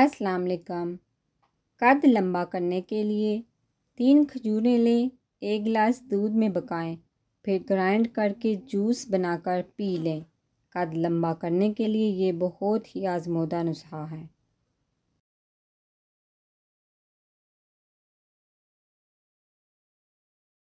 अस्सलाम वालेकुम कद लंबा करने के लिए तीन खजूरें लें एक गिलास दूध में पकाएं फिर ग्राइंड करके जूस बनाकर पी लें कद लंबा करने के लिए ये बहुत ही आजमोदा नुस्खा है